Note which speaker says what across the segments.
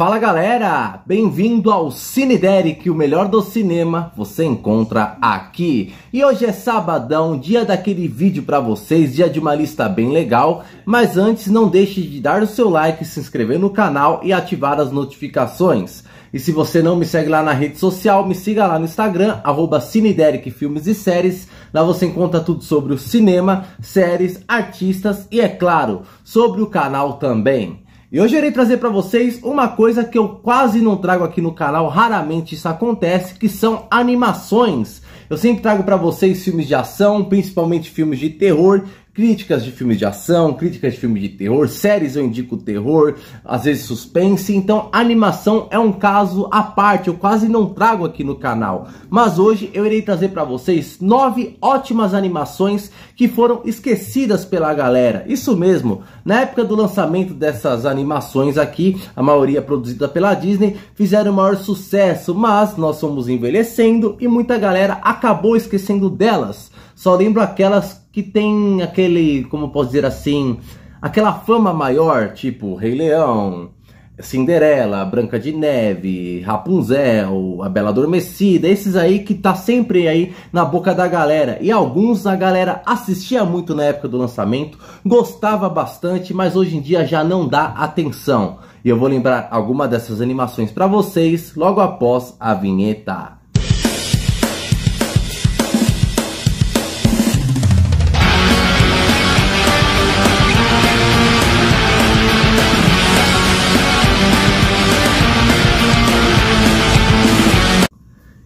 Speaker 1: Fala galera, bem-vindo ao Cine Derek, o melhor do cinema você encontra aqui. E hoje é sabadão, dia daquele vídeo para vocês, dia de uma lista bem legal. Mas antes, não deixe de dar o seu like, se inscrever no canal e ativar as notificações. E se você não me segue lá na rede social, me siga lá no Instagram, arroba Cinederic Filmes e Séries. Lá você encontra tudo sobre o cinema, séries, artistas e, é claro, sobre o canal também. E hoje eu irei trazer para vocês uma coisa que eu quase não trago aqui no canal, raramente isso acontece, que são animações. Eu sempre trago para vocês filmes de ação, principalmente filmes de terror, críticas de filmes de ação, críticas de filmes de terror, séries eu indico terror, às vezes suspense. Então, animação é um caso à parte, eu quase não trago aqui no canal. Mas hoje eu irei trazer para vocês nove ótimas animações que foram esquecidas pela galera. Isso mesmo, na época do lançamento dessas animações aqui, a maioria produzida pela Disney, fizeram o maior sucesso, mas nós fomos envelhecendo e muita galera acabou esquecendo delas. Só lembro aquelas que tem aquele, como posso dizer assim, aquela fama maior, tipo Rei Leão, Cinderela, Branca de Neve, Rapunzel, A Bela Adormecida, esses aí que tá sempre aí na boca da galera. E alguns a galera assistia muito na época do lançamento, gostava bastante, mas hoje em dia já não dá atenção. E eu vou lembrar alguma dessas animações para vocês logo após a vinheta.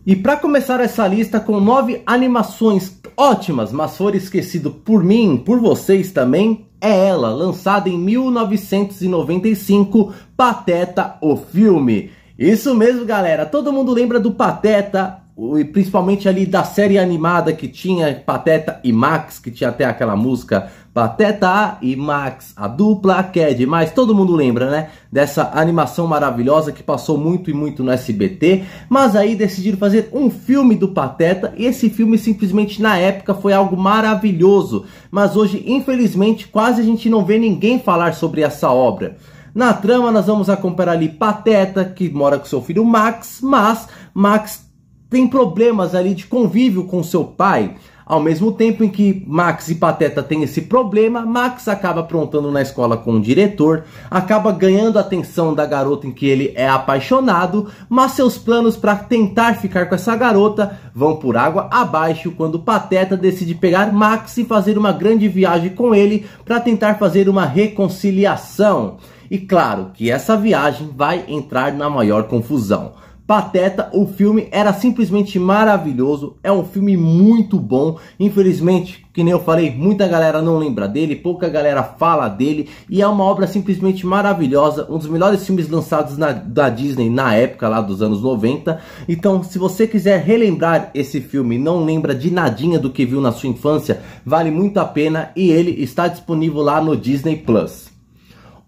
Speaker 1: E para começar essa lista com nove animações ótimas, mas foram esquecido por mim, por vocês também, é ela, lançada em 1995, Pateta o filme. Isso mesmo, galera. Todo mundo lembra do Pateta, principalmente ali da série animada que tinha Pateta e Max, que tinha até aquela música Pateta e Max, a dupla que é demais, todo mundo lembra, né? Dessa animação maravilhosa que passou muito e muito no SBT, mas aí decidiram fazer um filme do Pateta e esse filme simplesmente na época foi algo maravilhoso, mas hoje infelizmente quase a gente não vê ninguém falar sobre essa obra. Na trama, nós vamos acompanhar ali Pateta, que mora com seu filho Max, mas Max tem problemas ali de convívio com seu pai. Ao mesmo tempo em que Max e Pateta têm esse problema, Max acaba aprontando na escola com o diretor, acaba ganhando a atenção da garota em que ele é apaixonado, mas seus planos para tentar ficar com essa garota vão por água abaixo quando Pateta decide pegar Max e fazer uma grande viagem com ele para tentar fazer uma reconciliação. E claro que essa viagem vai entrar na maior confusão. Pateta, o filme era simplesmente maravilhoso, é um filme muito bom. Infelizmente, que nem eu falei, muita galera não lembra dele, pouca galera fala dele, e é uma obra simplesmente maravilhosa, um dos melhores filmes lançados na, da Disney na época lá dos anos 90. Então, se você quiser relembrar esse filme, não lembra de nadinha do que viu na sua infância, vale muito a pena e ele está disponível lá no Disney Plus.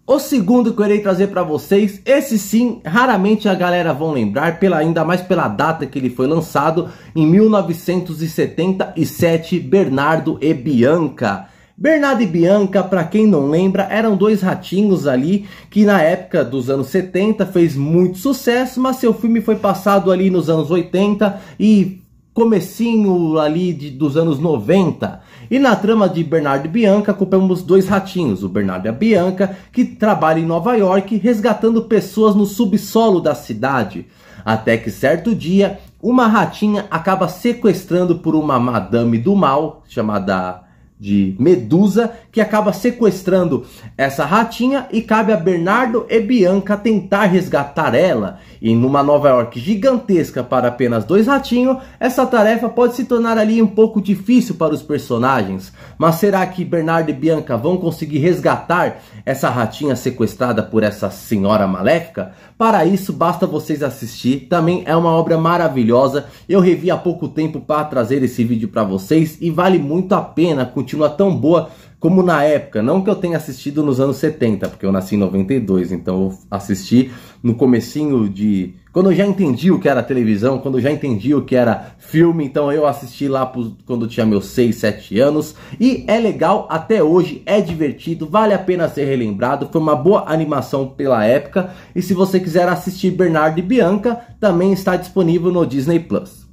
Speaker 1: O segundo que eu irei trazer para vocês, esse sim, raramente a galera vão lembrar, pela, ainda mais pela data que ele foi lançado, em 1977, Bernardo e Bianca. Bernardo e Bianca, para quem não lembra, eram dois ratinhos ali que na época dos anos 70 fez muito sucesso, mas seu filme foi passado ali nos anos 80 e comecinho ali de, dos anos 90. E na trama de Bernardo e Bianca, acompanhamos dois ratinhos, o Bernardo e a Bianca, que trabalham em Nova York resgatando pessoas no subsolo da cidade. Até que certo dia, uma ratinha acaba sequestrando por uma madame do mal, chamada de Medusa, que acaba sequestrando essa ratinha e cabe a Bernardo e Bianca tentar resgatar ela. E numa Nova York gigantesca para apenas dois ratinhos, essa tarefa pode se tornar ali um pouco difícil para os personagens. Mas será que Bernardo e Bianca vão conseguir resgatar essa ratinha sequestrada por essa senhora maléfica? Para isso, basta vocês assistir, também é uma obra maravilhosa. Eu revi há pouco tempo para trazer esse vídeo para vocês e vale muito a pena, continua tão boa como na época, não que eu tenha assistido nos anos 70, porque eu nasci em 92, então eu assisti no comecinho de quando eu já entendi o que era televisão, quando eu já entendi o que era filme, então eu assisti lá quando eu tinha meus 6, 7 anos. E é legal até hoje, é divertido, vale a pena ser relembrado. Foi uma boa animação pela época. E se você quiser assistir Bernardo e Bianca, também está disponível no Disney Plus.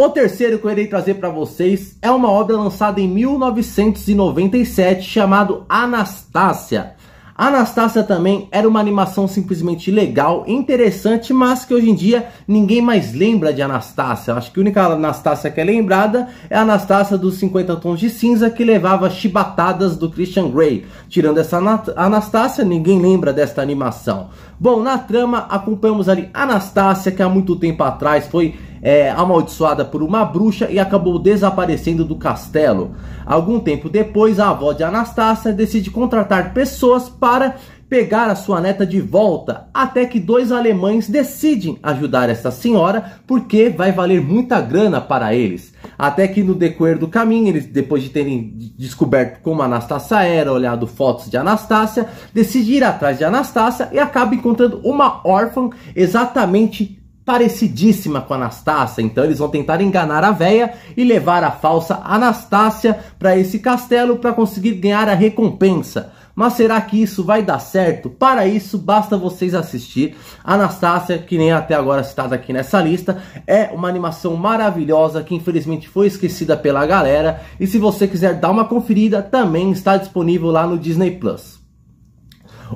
Speaker 1: O terceiro que eu irei trazer para vocês é uma obra lançada em 1997 chamado Anastácia. Anastácia também era uma animação simplesmente legal, interessante, mas que hoje em dia ninguém mais lembra de Anastácia. Acho que a única Anastácia que é lembrada é a Anastácia dos 50 Tons de Cinza, que levava chibatadas do Christian Grey. Tirando essa Anastácia, ninguém lembra desta animação. Bom, na trama acompanhamos ali Anastácia, que há muito tempo atrás foi é, amaldiçoada por uma bruxa e acabou desaparecendo do castelo. Algum tempo depois, a avó de Anastácia decide contratar pessoas para pegar a sua neta de volta, até que dois alemães decidem ajudar esta senhora porque vai valer muita grana para eles. Até que no decorrer do caminho, eles depois de terem descoberto como Anastácia era, olhado fotos de Anastácia, decidem ir atrás de Anastácia e acaba encontrando uma órfã exatamente parecidíssima com a Anastácia, então eles vão tentar enganar a véia e levar a falsa Anastácia para esse castelo para conseguir ganhar a recompensa. Mas será que isso vai dar certo? Para isso, basta vocês assistir. Anastácia, que nem até agora citada aqui nessa lista, é uma animação maravilhosa que infelizmente foi esquecida pela galera. E se você quiser dar uma conferida, também está disponível lá no Disney Plus.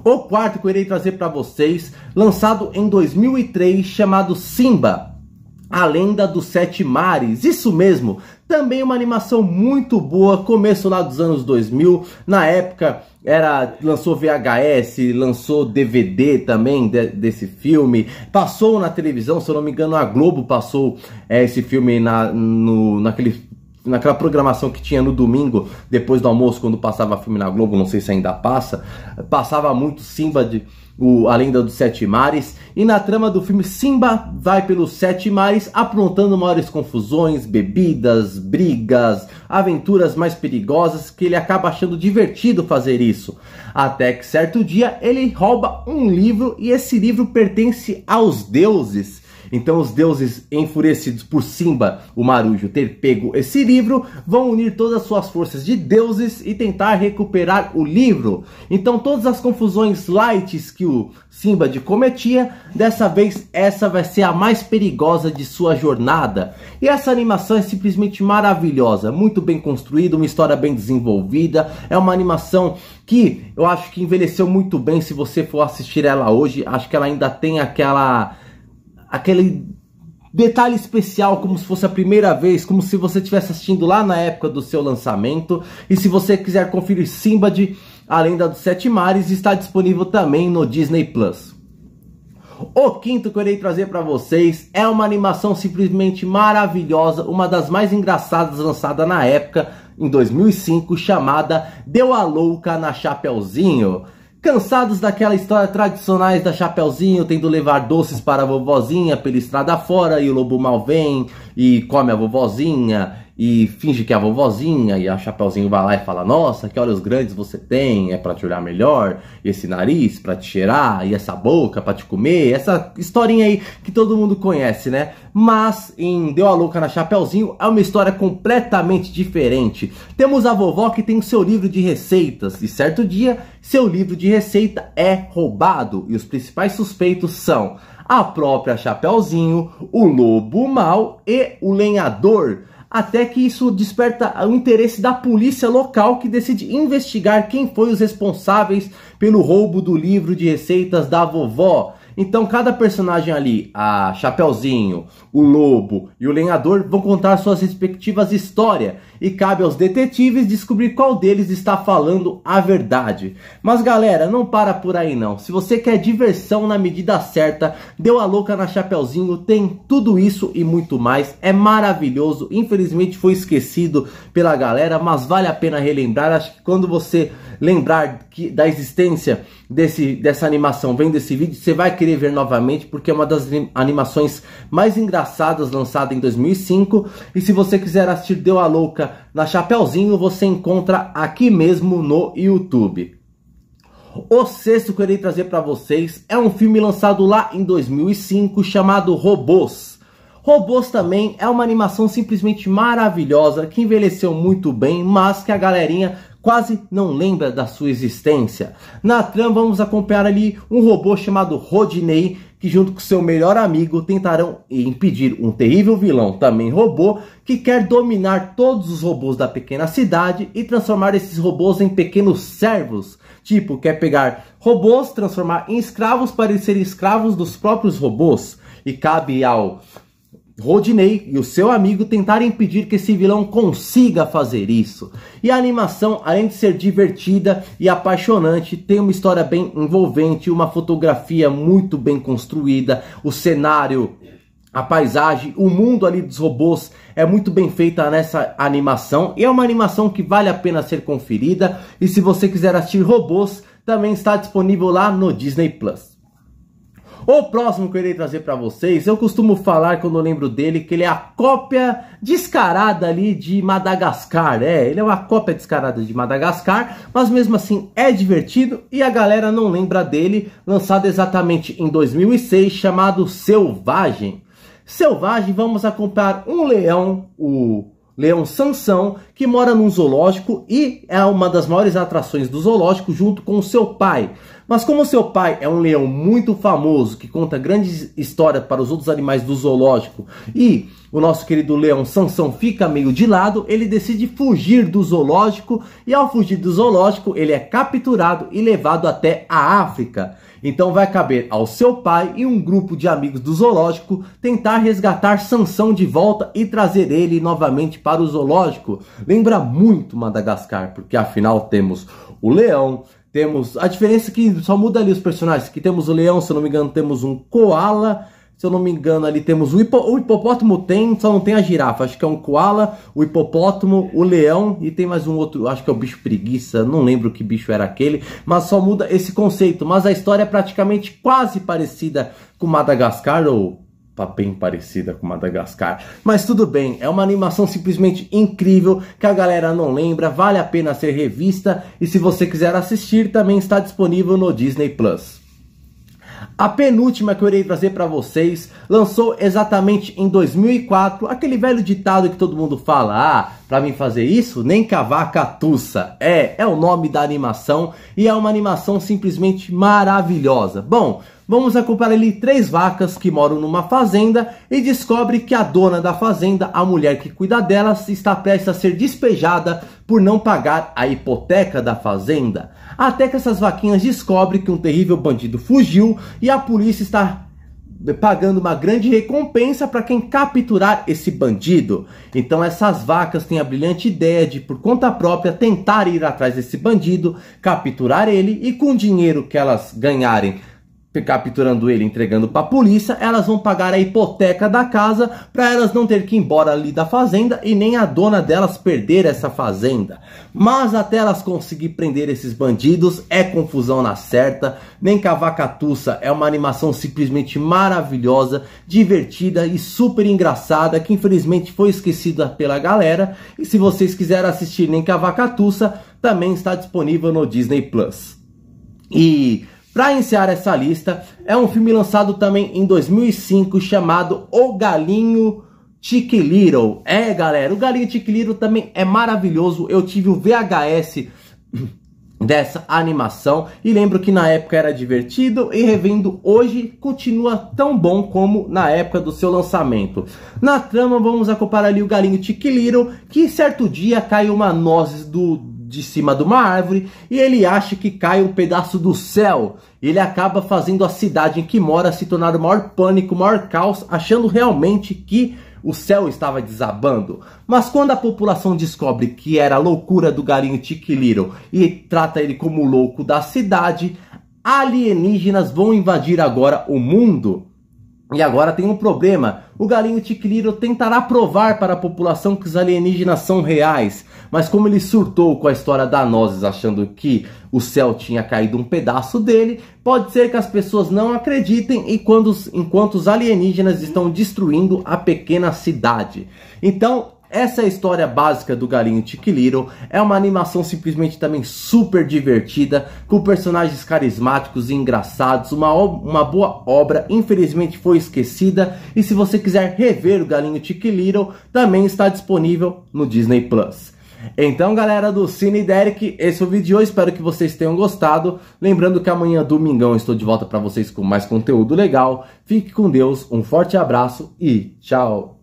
Speaker 1: O quarto que eu irei trazer para vocês, lançado em 2003, chamado Simba, a Lenda dos Sete Mares, isso mesmo, também uma animação muito boa, começo lá dos anos 2000, na época era lançou VHS, lançou DVD também de, desse filme, passou na televisão, se eu não me engano a Globo passou é, esse filme na, no, naquele naquela programação que tinha no domingo, depois do almoço, quando passava filme na Globo, não sei se ainda passa, passava muito Simba de o, A Lenda dos Sete Mares, e na trama do filme Simba vai pelos sete mares aprontando maiores confusões, bebidas, brigas, aventuras mais perigosas que ele acaba achando divertido fazer isso. Até que certo dia ele rouba um livro e esse livro pertence aos deuses então os deuses enfurecidos por Simba, o marujo, ter pego esse livro, vão unir todas as suas forças de deuses e tentar recuperar o livro. Então todas as confusões light que o Simba cometia, dessa vez essa vai ser a mais perigosa de sua jornada. E essa animação é simplesmente maravilhosa, muito bem construída, uma história bem desenvolvida, é uma animação que eu acho que envelheceu muito bem se você for assistir ela hoje, acho que ela ainda tem aquela aquele detalhe especial, como se fosse a primeira vez, como se você estivesse assistindo lá na época do seu lançamento. E se você quiser conferir Simbad, a Lenda dos Sete Mares, está disponível também no Disney Plus. O quinto que eu irei trazer para vocês é uma animação simplesmente maravilhosa, uma das mais engraçadas lançada na época, em 2005, chamada Deu a Louca na Chapeuzinho. Cansados daquela história tradicionais da Chapeuzinho, tendo levar doces para a vovozinha pela estrada fora e o lobo mal vem e come a vovozinha e finge que é a vovozinha e a Chapeuzinho vai lá e fala: Nossa, que olhos grandes você tem, é para te olhar melhor, e esse nariz para te cheirar, e essa boca para te comer, essa historinha aí que todo mundo conhece, né? Mas em Deu a Louca na Chapeuzinho é uma história completamente diferente. Temos a vovó que tem o seu livro de receitas, e certo dia seu livro de receita é roubado, e os principais suspeitos são a própria Chapeuzinho, o lobo mal e o lenhador até que isso desperta o interesse da polícia local que decide investigar quem foi os responsáveis pelo roubo do livro de receitas da vovó. Então cada personagem ali, a Chapeuzinho, o Lobo e o Lenhador vão contar suas respectivas histórias e cabe aos detetives descobrir qual deles está falando a verdade. Mas galera, não para por aí não. Se você quer diversão na medida certa, deu a louca na Chapeuzinho, tem tudo isso e muito mais. É maravilhoso. Infelizmente foi esquecido pela galera, mas vale a pena relembrar. Acho que quando você lembrar que, da existência desse, dessa animação vendo esse vídeo, você vai querer ver novamente, porque é uma das animações mais engraçadas lançada em 2005. E se você quiser assistir Deu a Louca na Chapeuzinho, você encontra aqui mesmo no YouTube. O sexto que eu irei trazer para vocês é um filme lançado lá em 2005 chamado Robôs. Robôs também é uma animação simplesmente maravilhosa que envelheceu muito bem, mas que a galerinha quase não lembra da sua existência. Na trama vamos acompanhar ali um robô chamado Rodney que junto com seu melhor amigo tentarão impedir um terrível vilão, também robô, que quer dominar todos os robôs da pequena cidade e transformar esses robôs em pequenos servos. Tipo, quer pegar robôs, transformar em escravos para eles serem escravos dos próprios robôs. E cabe ao Rodinei e o seu amigo tentaram impedir que esse vilão consiga fazer isso. E a animação, além de ser divertida e apaixonante, tem uma história bem envolvente, uma fotografia muito bem construída, o cenário, a paisagem, o mundo ali dos robôs é muito bem feita nessa animação e é uma animação que vale a pena ser conferida. E se você quiser assistir robôs, também está disponível lá no Disney Plus. O próximo que eu irei trazer para vocês, eu costumo falar quando eu lembro dele que ele é a cópia descarada ali de Madagascar, é, ele é uma cópia descarada de Madagascar, mas mesmo assim é divertido e a galera não lembra dele, lançado exatamente em 2006, chamado Selvagem. Selvagem, vamos acompanhar um leão, o leão Sansão, que mora num zoológico e é uma das maiores atrações do zoológico junto com seu pai. Mas como seu pai é um leão muito famoso que conta grandes histórias para os outros animais do zoológico e o nosso querido leão Sansão fica meio de lado, ele decide fugir do zoológico e ao fugir do zoológico ele é capturado e levado até a África. Então vai caber ao seu pai e um grupo de amigos do zoológico tentar resgatar Sansão de volta e trazer ele novamente para o zoológico. Lembra muito Madagascar, porque afinal temos o leão, temos a diferença é que só muda ali os personagens, que temos o leão, se eu não me engano, temos um koala, se eu não me engano, ali temos o, hipo, o hipopótamo tem, só não tem a girafa, acho que é um koala, o hipopótamo, o leão e tem mais um outro, acho que é o bicho preguiça, não lembro que bicho era aquele, mas só muda esse conceito, mas a história é praticamente quase parecida com Madagascar ou tá bem parecida com Madagascar. Mas tudo bem, é uma animação simplesmente incrível que a galera não lembra, vale a pena ser revista e se você quiser assistir também está disponível no Disney Plus. A penúltima que eu irei trazer para vocês lançou exatamente em 2004, aquele velho ditado que todo mundo fala: "Ah, para mim fazer isso, nem cavar catuça. É, é o nome da animação e é uma animação simplesmente maravilhosa. Bom, vamos acompanhar ali três vacas que moram numa fazenda e descobre que a dona da fazenda, a mulher que cuida delas, está prestes a ser despejada por não pagar a hipoteca da fazenda. Até que essas vaquinhas descobrem que um terrível bandido fugiu e a polícia está pagando uma grande recompensa para quem capturar esse bandido. Então essas vacas têm a brilhante ideia de, por conta própria, tentar ir atrás desse bandido, capturar ele e com o dinheiro que elas ganharem capturando ele, entregando para a polícia, elas vão pagar a hipoteca da casa para elas não ter que ir embora ali da fazenda e nem a dona delas perder essa fazenda. Mas até elas conseguir prender esses bandidos é confusão na certa. Nem tussa é uma animação simplesmente maravilhosa, divertida e super engraçada que infelizmente foi esquecida pela galera. E se vocês quiserem assistir Nem tussa, também está disponível no Disney Plus. E para iniciar essa lista, é um filme lançado também em 2005 chamado O Galinho Tiquiliro. É, galera, o Galinho Tiquiliro também é maravilhoso. Eu tive o VHS dessa animação e lembro que na época era divertido e revendo hoje continua tão bom como na época do seu lançamento. Na trama vamos acompanhar ali o galinho Tiquiliro que certo dia cai uma nozes do de cima de uma árvore e ele acha que cai um pedaço do céu. Ele acaba fazendo a cidade em que mora se tornar o maior pânico, o maior caos, achando realmente que o céu estava desabando. Mas quando a população descobre que era a loucura do garinho Little e trata ele como o louco da cidade, alienígenas vão invadir agora o mundo. E agora tem um problema. O galinho tiquiliro tentará provar para a população que os alienígenas são reais, mas como ele surtou com a história da Nozes achando que o céu tinha caído um pedaço dele, pode ser que as pessoas não acreditem e quando, enquanto os alienígenas estão destruindo a pequena cidade. Então, essa é a história básica do Galinho Little. É uma animação simplesmente também super divertida, com personagens carismáticos e engraçados. Uma, uma boa obra, infelizmente foi esquecida. E se você quiser rever o Galinho Little, também está disponível no Disney Plus. Então, galera do Cine Derek, esse foi é o vídeo de hoje. Espero que vocês tenham gostado. Lembrando que amanhã, domingão, estou de volta para vocês com mais conteúdo legal. Fique com Deus, um forte abraço e tchau!